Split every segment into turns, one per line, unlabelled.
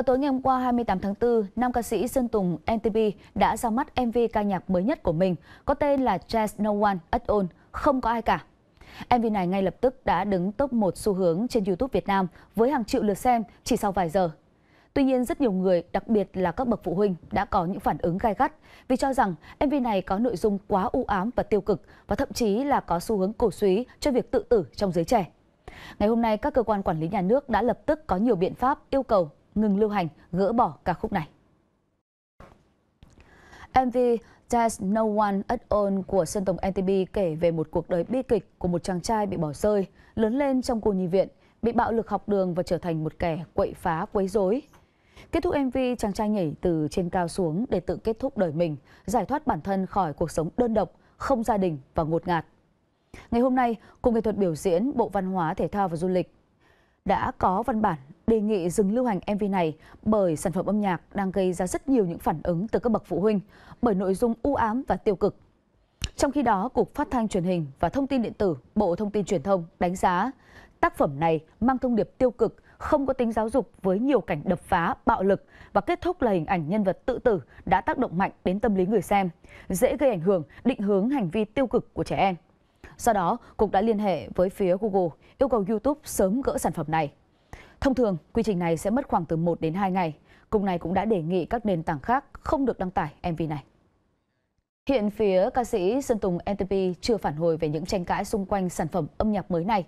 Vào tối ngày hôm qua 28 tháng 4, nam ca sĩ Sơn Tùng NTP đã ra mắt MV ca nhạc mới nhất của mình, có tên là Just No One at All, không có ai cả. MV này ngay lập tức đã đứng top 1 xu hướng trên YouTube Việt Nam với hàng triệu lượt xem chỉ sau vài giờ. Tuy nhiên, rất nhiều người, đặc biệt là các bậc phụ huynh, đã có những phản ứng gai gắt vì cho rằng MV này có nội dung quá u ám và tiêu cực và thậm chí là có xu hướng cổ suý cho việc tự tử trong giới trẻ. Ngày hôm nay, các cơ quan quản lý nhà nước đã lập tức có nhiều biện pháp yêu cầu ngừng lưu hành, gỡ bỏ ca khúc này. MV There's No One At All của Sơn Tùng NTB kể về một cuộc đời bi kịch của một chàng trai bị bỏ rơi, lớn lên trong cô nhi viện, bị bạo lực học đường và trở thành một kẻ quậy phá quấy rối. Kết thúc MV, chàng trai nhảy từ trên cao xuống để tự kết thúc đời mình, giải thoát bản thân khỏi cuộc sống đơn độc, không gia đình và ngột ngạt. Ngày hôm nay, cùng nghệ thuật biểu diễn Bộ Văn hóa, Thể thao và Du lịch đã có văn bản đề nghị dừng lưu hành MV này bởi sản phẩm âm nhạc đang gây ra rất nhiều những phản ứng từ các bậc phụ huynh bởi nội dung u ám và tiêu cực. Trong khi đó, Cục Phát thanh Truyền hình và Thông tin Điện tử, Bộ Thông tin Truyền thông đánh giá tác phẩm này mang thông điệp tiêu cực, không có tính giáo dục với nhiều cảnh đập phá, bạo lực và kết thúc là hình ảnh nhân vật tự tử đã tác động mạnh đến tâm lý người xem, dễ gây ảnh hưởng, định hướng hành vi tiêu cực của trẻ em. Do đó, Cục đã liên hệ với phía Google, yêu cầu YouTube sớm gỡ sản phẩm này. Thông thường, quy trình này sẽ mất khoảng từ 1 đến 2 ngày. Cục này cũng đã đề nghị các nền tảng khác không được đăng tải MV này. Hiện phía ca sĩ Sơn Tùng NTP chưa phản hồi về những tranh cãi xung quanh sản phẩm âm nhạc mới này.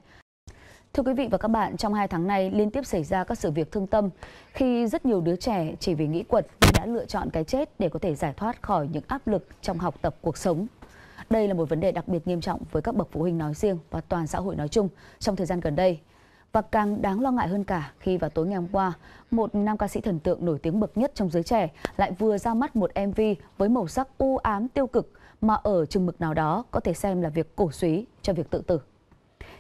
Thưa quý vị và các bạn, trong hai tháng nay liên tiếp xảy ra các sự việc thương tâm khi rất nhiều đứa trẻ chỉ vì nghĩ quật đã lựa chọn cái chết để có thể giải thoát khỏi những áp lực trong học tập cuộc sống. Đây là một vấn đề đặc biệt nghiêm trọng với các bậc phụ huynh nói riêng và toàn xã hội nói chung trong thời gian gần đây. Và càng đáng lo ngại hơn cả khi vào tối ngày hôm qua, một nam ca sĩ thần tượng nổi tiếng bậc nhất trong giới trẻ lại vừa ra mắt một MV với màu sắc u ám tiêu cực mà ở chừng mực nào đó có thể xem là việc cổ suý cho việc tự tử.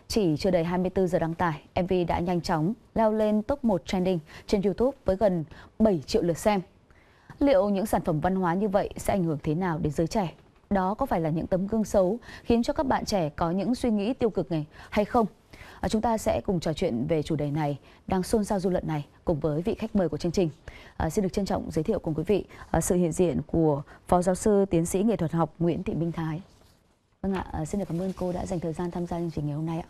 Chỉ chưa đầy 24 giờ đăng tải, MV đã nhanh chóng leo lên top 1 trending trên YouTube với gần 7 triệu lượt xem. Liệu những sản phẩm văn hóa như vậy sẽ ảnh hưởng thế nào đến giới trẻ? đó có phải là những tấm gương xấu khiến cho các bạn trẻ có những suy nghĩ tiêu cực này hay không? À, chúng ta sẽ cùng trò chuyện về chủ đề này đang xôn xao dư luận này cùng với vị khách mời của chương trình. À, xin được trân trọng giới thiệu cùng quý vị à, sự hiện diện của Phó Giáo sư Tiến sĩ Nghệ thuật học Nguyễn Thị Minh Thái. Vâng ạ, à, xin được cảm ơn cô đã dành thời gian tham gia chương trình ngày hôm nay ạ.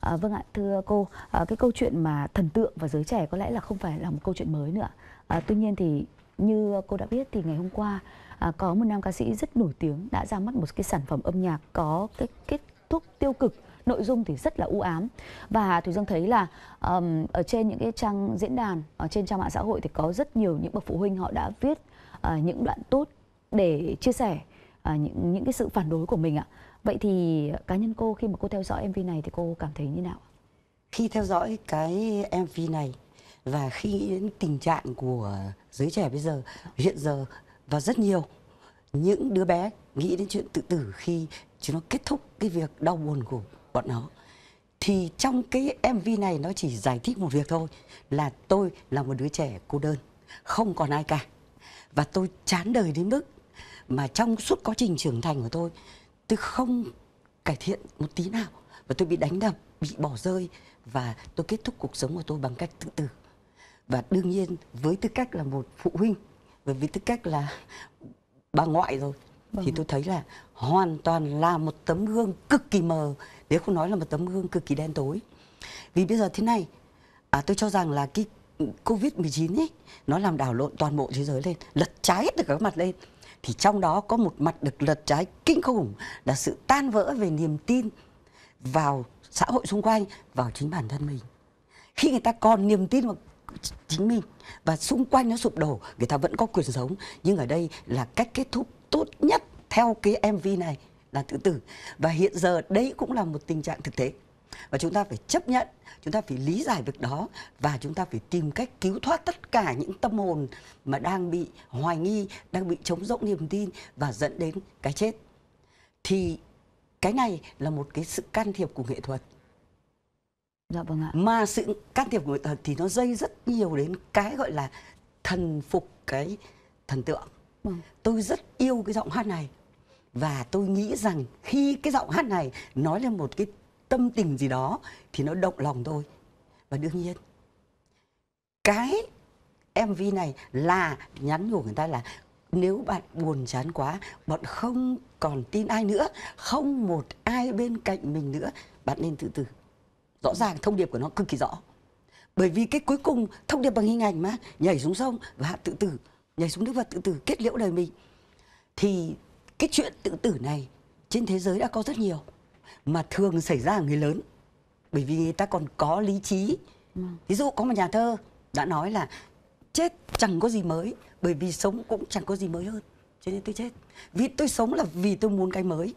À, vâng ạ, thưa cô, à, cái câu chuyện mà thần tượng và giới trẻ có lẽ là không phải là một câu chuyện mới nữa. À, tuy nhiên thì như cô đã biết thì ngày hôm qua À, có một nam ca sĩ rất nổi tiếng đã ra mắt một cái sản phẩm âm nhạc có cái kết thúc tiêu cực nội dung thì rất là u ám và thùy dương thấy là um, ở trên những cái trang diễn đàn ở trên trang mạng xã hội thì có rất nhiều những bậc phụ huynh họ đã viết uh, những đoạn tốt để chia sẻ uh, những những cái sự phản đối của mình ạ vậy thì cá nhân cô khi mà cô theo dõi mv này
thì cô cảm thấy như nào khi theo dõi cái mv này và khi nghĩ đến tình trạng của giới trẻ bây giờ hiện giờ và rất nhiều những đứa bé nghĩ đến chuyện tự tử khi chúng nó kết thúc cái việc đau buồn của bọn nó thì trong cái MV này nó chỉ giải thích một việc thôi là tôi là một đứa trẻ cô đơn không còn ai cả và tôi chán đời đến mức mà trong suốt quá trình trưởng thành của tôi tôi không cải thiện một tí nào và tôi bị đánh đập bị bỏ rơi và tôi kết thúc cuộc sống của tôi bằng cách tự tử và đương nhiên với tư cách là một phụ huynh bởi vì tư cách là bà ngoại rồi vâng. thì tôi thấy là hoàn toàn là một tấm gương cực kỳ mờ nếu không nói là một tấm gương cực kỳ đen tối vì bây giờ thế này à, tôi cho rằng là cái covid 19 ấy nó làm đảo lộn toàn bộ thế giới lên lật trái hết được các mặt lên thì trong đó có một mặt được lật trái kinh khủng là sự tan vỡ về niềm tin vào xã hội xung quanh vào chính bản thân mình khi người ta còn niềm tin vào chính mình và xung quanh nó sụp đổ người ta vẫn có quyền sống nhưng ở đây là cách kết thúc tốt nhất theo cái mv này là tự tử và hiện giờ đấy cũng là một tình trạng thực tế và chúng ta phải chấp nhận chúng ta phải lý giải việc đó và chúng ta phải tìm cách cứu thoát tất cả những tâm hồn mà đang bị hoài nghi đang bị chống rỗng niềm tin và dẫn đến cái chết thì cái này là một cái sự can thiệp của nghệ thuật Dạ vâng ạ. Mà sự can thiệp của thần thì nó dây rất nhiều đến cái gọi là thần phục cái thần tượng. Vâng. Tôi rất yêu cái giọng hát này và tôi nghĩ rằng khi cái giọng hát này nói lên một cái tâm tình gì đó thì nó động lòng tôi. Và đương nhiên cái MV này là nhắn nhủ người ta là nếu bạn buồn chán quá, bạn không còn tin ai nữa, không một ai bên cạnh mình nữa, bạn nên tự tử rõ ràng thông điệp của nó cực kỳ rõ bởi vì cái cuối cùng thông điệp bằng hình ảnh mà nhảy xuống sông và tự tử nhảy xuống nước và tự tử kết liễu đời mình thì cái chuyện tự tử này trên thế giới đã có rất nhiều mà thường xảy ra ở người lớn bởi vì người ta còn có lý trí ví dụ có một nhà thơ đã nói là chết chẳng có gì mới bởi vì sống cũng chẳng có gì mới hơn cho nên tôi chết vì tôi sống là vì tôi muốn cái mới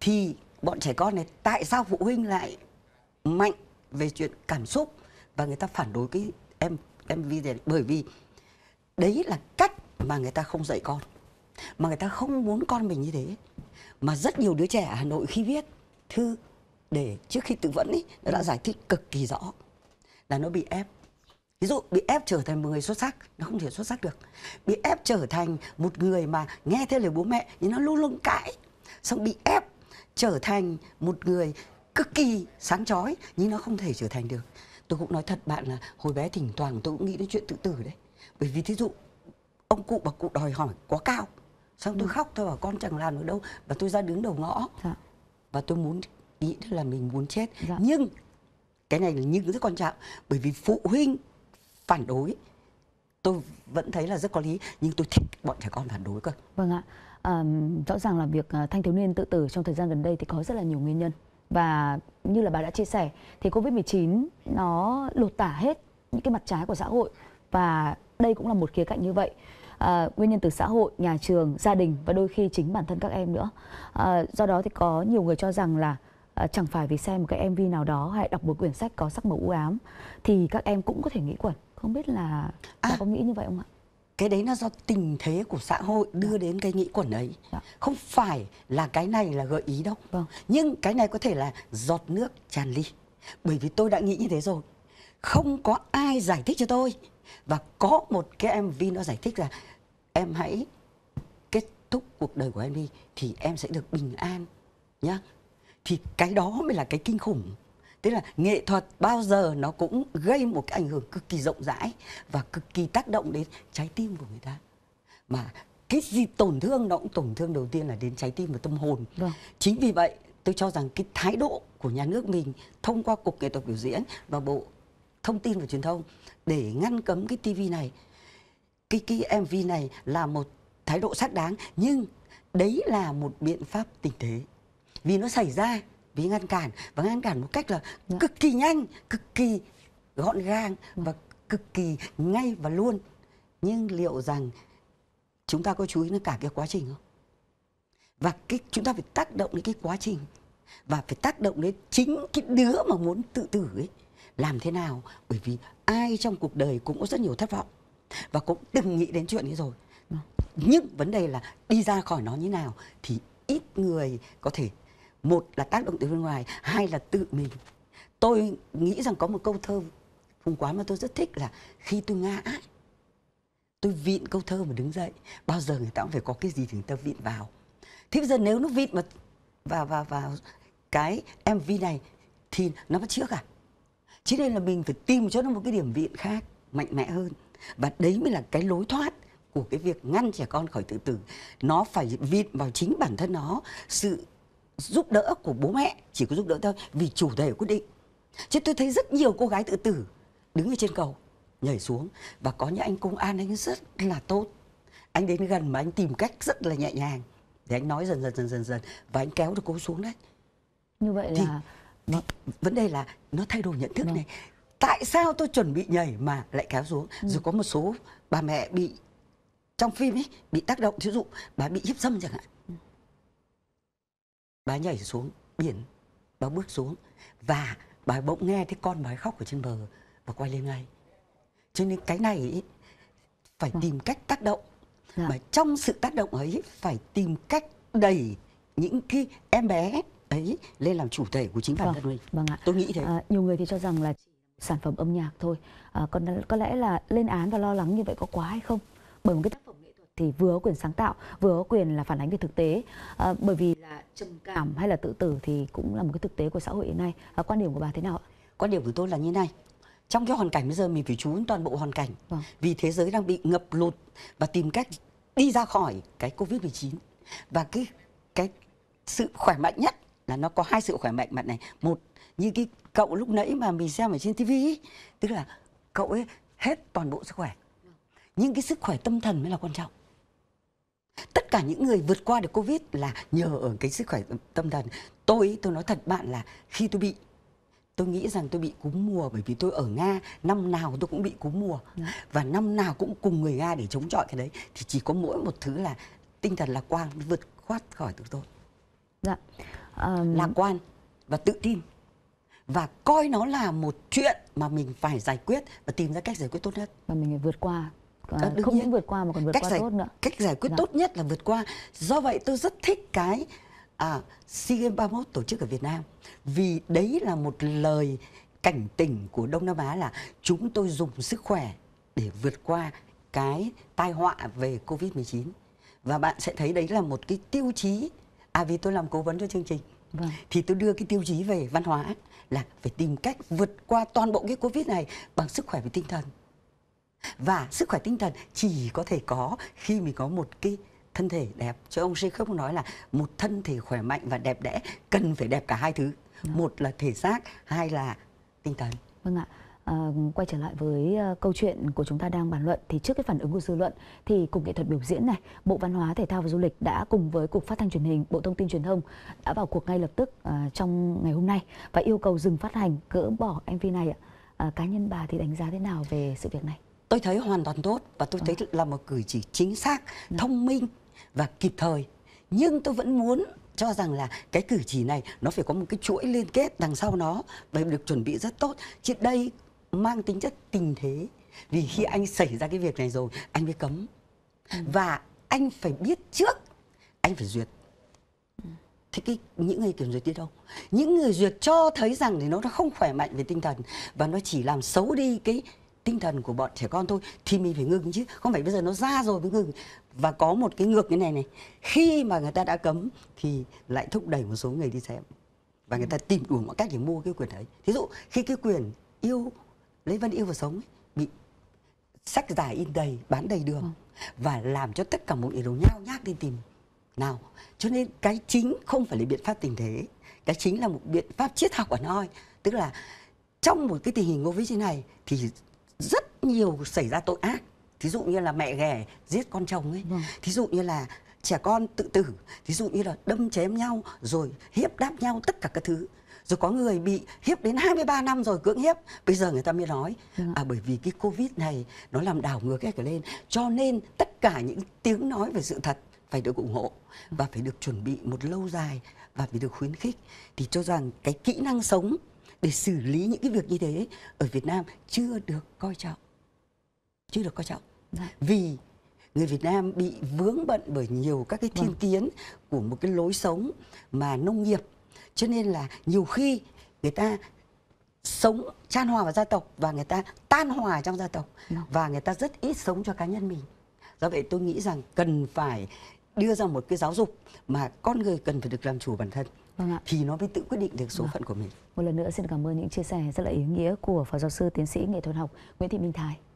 thì bọn trẻ con này tại sao phụ huynh lại mạnh về chuyện cảm xúc và người ta phản đối cái em MV này bởi vì đấy là cách mà người ta không dạy con mà người ta không muốn con mình như thế mà rất nhiều đứa trẻ ở Hà Nội khi viết thư để trước khi tự vẫn ấy nó đã giải thích cực kỳ rõ là nó bị ép ví dụ bị ép trở thành một người xuất sắc nó không thể xuất sắc được bị ép trở thành một người mà nghe theo lời bố mẹ nhưng nó luôn luôn cãi xong bị ép trở thành một người cực kỳ sáng chói nhưng nó không thể trở thành được tôi cũng nói thật bạn là hồi bé thỉnh thoảng tôi cũng nghĩ đến chuyện tự tử đấy bởi vì thí dụ ông cụ bà cụ đòi hỏi quá cao xong tôi ừ. khóc tôi bảo con chẳng làm được đâu và tôi ra đứng đầu ngõ dạ. và tôi muốn nghĩ là mình muốn chết dạ. nhưng cái này là nhưng rất quan trọng bởi vì phụ huynh phản đối tôi vẫn thấy là rất có lý nhưng tôi thích bọn trẻ con phản đối cơ vâng ạ à,
rõ ràng là việc ờ, thanh thiếu niên tự tử trong thời gian gần đây thì có rất là nhiều nguyên nhân và như là bà đã chia sẻ thì covid 19 nó lột tả hết những cái mặt trái của xã hội và đây cũng là một khía cạnh như vậy à, nguyên nhân từ xã hội nhà trường gia đình và đôi khi chính bản thân các em nữa à, do đó thì có nhiều người cho rằng là à, chẳng phải vì xem một cái mv nào đó hay đọc một quyển sách có sắc màu u ám thì các em cũng có thể nghĩ quẩn không biết là à, có nghĩ như vậy không ạ
cái đấy nó do tình thế của xã hội đưa dạ. đến cái nghĩ quẩn ấy dạ. không phải là cái này là gợi ý đâu vâng. nhưng cái này có thể là giọt nước tràn ly bởi vì tôi đã nghĩ như thế rồi không có ai giải thích cho tôi và có một cái mv nó giải thích là em hãy kết thúc cuộc đời của em đi thì em sẽ được bình an nhá thì cái đó mới là cái kinh khủng tức là nghệ thuật bao giờ nó cũng gây một cái ảnh hưởng cực kỳ rộng rãi và cực kỳ tác động đến trái tim của người ta mà cái gì tổn thương nó cũng tổn thương đầu tiên là đến trái tim và tâm hồn vâng. chính vì vậy tôi cho rằng cái thái độ của nhà nước mình thông qua cục nghệ thuật biểu diễn và bộ thông tin và truyền thông để ngăn cấm cái tivi này cái cái mv này là một thái độ xác đáng nhưng đấy là một biện pháp tình thế vì nó xảy ra vì ngăn cản và ngăn cản một cách là dạ. cực kỳ nhanh cực kỳ gọn gàng dạ. và cực kỳ ngay và luôn nhưng liệu rằng chúng ta có chú ý đến cả cái quá trình không và cái chúng ta phải tác động đến cái quá trình và phải tác động đến chính cái đứa mà muốn tự tử ấy làm thế nào bởi vì ai trong cuộc đời cũng có rất nhiều thất vọng và cũng từng nghĩ đến chuyện ấy rồi dạ. nhưng vấn đề là đi ra khỏi nó như nào thì ít người có thể một là tác động từ bên ngoài hai là tự mình tôi nghĩ rằng có một câu thơ phùng quán mà tôi rất thích là khi tôi ngã tôi vịn câu thơ mà đứng dậy bao giờ người ta cũng phải có cái gì thì người ta vịn vào thế bây giờ nếu nó vịn mà vào vào vào cái mv này thì nó bắt trước à chứ nên là mình phải tìm cho nó một cái điểm vịn khác mạnh mẽ hơn và đấy mới là cái lối thoát của cái việc ngăn trẻ con khỏi tự tử nó phải vịn vào chính bản thân nó sự giúp đỡ của bố mẹ chỉ có giúp đỡ thôi vì chủ đề quyết định chứ tôi thấy rất nhiều cô gái tự tử đứng ở trên cầu nhảy xuống và có những anh công an anh rất là tốt anh đến gần mà anh tìm cách rất là nhẹ nhàng để anh nói dần dần dần dần dần và anh kéo được cô xuống đấy như vậy thì, là thì, vấn đề là nó thay đổi nhận thức vâng. này tại sao tôi chuẩn bị nhảy mà lại kéo xuống ừ. rồi có một số bà mẹ bị trong phim ấy bị tác động thí dụ bà bị hiếp dâm chẳng hạn bà nhảy xuống biển bà bước xuống và bà bỗng nghe thấy con bà khóc ở trên bờ và quay lên ngay cho nên cái này phải dạ. tìm cách tác động dạ. mà trong sự tác động ấy phải tìm cách đẩy những cái em bé ấy lên làm chủ thể của chính bản vâng, thân mình vâng
ạ. tôi nghĩ thế à, nhiều người thì cho rằng là sản phẩm âm nhạc thôi à, còn có lẽ là lên án và lo lắng như vậy có quá hay không bởi một cái tác phẩm thì vừa có quyền sáng tạo vừa có quyền là phản ánh về thực tế à, bởi vì là trầm cảm hay là tự tử thì cũng là một cái thực tế của xã hội hiện nay à,
quan điểm của bà thế nào ạ quan điểm của tôi là như này trong cái hoàn cảnh bây giờ mình phải chú ý toàn bộ hoàn cảnh vâng. vì thế giới đang bị ngập lụt và tìm cách đi ra khỏi cái covid 19 và cái cái sự khỏe mạnh nhất là nó có hai sự khỏe mạnh mặt này một như cái cậu lúc nãy mà mình xem ở trên tivi tức là cậu ấy hết toàn bộ sức khỏe vâng. nhưng cái sức khỏe tâm thần mới là quan trọng tất cả những người vượt qua được covid là nhờ ở cái sức khỏe tâm thần tôi tôi nói thật bạn là khi tôi bị tôi nghĩ rằng tôi bị cúm mùa bởi vì tôi ở nga năm nào tôi cũng bị cúm mùa ừ. và năm nào cũng cùng người nga để chống chọi cái đấy thì chỉ có mỗi một thứ là tinh thần lạc quan vượt thoát khỏi tụi tôi dạ. um... lạc quan và tự tin và coi nó là một chuyện mà mình phải giải quyết và tìm ra cách giải quyết tốt nhất và mình phải vượt qua à, không những vượt qua mà còn vượt cách qua giải, tốt nữa cách giải quyết dạ. tốt nhất là vượt qua do vậy tôi rất thích cái à, sea games 31 tổ chức ở việt nam vì đấy là một lời cảnh tỉnh của đông nam á là chúng tôi dùng sức khỏe để vượt qua cái tai họa về covid 19 và bạn sẽ thấy đấy là một cái tiêu chí à vì tôi làm cố vấn cho chương trình Vâng. Thì tôi đưa cái tiêu chí về văn hóa là phải tìm cách vượt qua toàn bộ cái Covid này bằng sức khỏe và tinh thần và sức khỏe tinh thần chỉ có thể có khi mình có một cái thân thể đẹp Cho ông Jacob nói là một thân thể khỏe mạnh và đẹp đẽ cần phải đẹp cả hai thứ Đúng. Vâng. một là thể xác hai là tinh thần
vâng ạ À, quay trở lại với uh, câu chuyện của chúng ta đang bàn luận thì trước cái phản ứng của dư luận thì cục nghệ thuật biểu diễn này bộ văn hóa thể thao và du lịch đã cùng với cục phát thanh truyền hình bộ thông tin truyền thông đã vào cuộc ngay lập tức uh, trong ngày hôm nay và yêu cầu dừng phát hành gỡ bỏ mv này ạ à, cá nhân bà thì đánh giá thế nào về sự việc này
tôi thấy hoàn toàn tốt và tôi thấy ờ. là một cử chỉ chính xác ừ. thông minh và kịp thời nhưng tôi vẫn muốn cho rằng là cái cử chỉ này nó phải có một cái chuỗi liên kết đằng sau nó và được chuẩn bị rất tốt chứ đây mang tính chất tình thế vì khi anh xảy ra cái việc này rồi anh mới cấm ừ. và anh phải biết trước anh phải duyệt ừ. thế cái những người kiểm duyệt đi đâu những người duyệt cho thấy rằng thì nó không khỏe mạnh về tinh thần và nó chỉ làm xấu đi cái tinh thần của bọn trẻ con thôi thì mình phải ngừng chứ không phải bây giờ nó ra rồi mới ngừng và có một cái ngược như này này khi mà người ta đã cấm thì lại thúc đẩy một số người đi xem và người ta ừ. tìm đủ mọi cách để mua cái quyền đấy thí dụ khi cái quyền yêu lấy văn yêu vào sống ấy, bị sách giả in đầy bán đầy đường ừ. và làm cho tất cả mọi người đều nhao nhác đi tìm nào cho nên cái chính không phải là biện pháp tình thế cái chính là một biện pháp triết học ở noi tức là trong một cái tình hình ngô vĩ như này thì rất nhiều xảy ra tội ác thí dụ như là mẹ ghẻ giết con chồng ấy vâng. thí dụ như là trẻ con tự tử thí dụ như là đâm chém nhau rồi hiếp đáp nhau tất cả các thứ rồi có người bị hiếp đến 23 năm rồi cưỡng hiếp bây giờ người ta mới nói vâng. à bởi vì cái covid này nó làm đảo ngược cái lên cho nên tất cả những tiếng nói về sự thật phải được ủng hộ và phải được chuẩn bị một lâu dài và phải được khuyến khích thì cho rằng cái kỹ năng sống để xử lý những cái việc như thế ở Việt Nam chưa được coi trọng chưa được coi trọng dạ. vì người Việt Nam bị vướng bận bởi nhiều các cái thiên vâng. kiến của một cái lối sống mà nông nghiệp cho nên là nhiều khi người ta sống chan hòa vào gia tộc và người ta tan hòa trong gia tộc vâng. và người ta rất ít sống cho cá nhân mình do vậy tôi nghĩ rằng cần phải đưa ra một cái giáo dục mà con người cần phải được làm chủ bản thân vâng ạ. thì nó mới tự quyết định được số vâng. phận của mình một lần nữa xin
cảm ơn những chia sẻ rất là ý nghĩa của phó giáo sư tiến sĩ nghệ thuật học nguyễn thị minh thái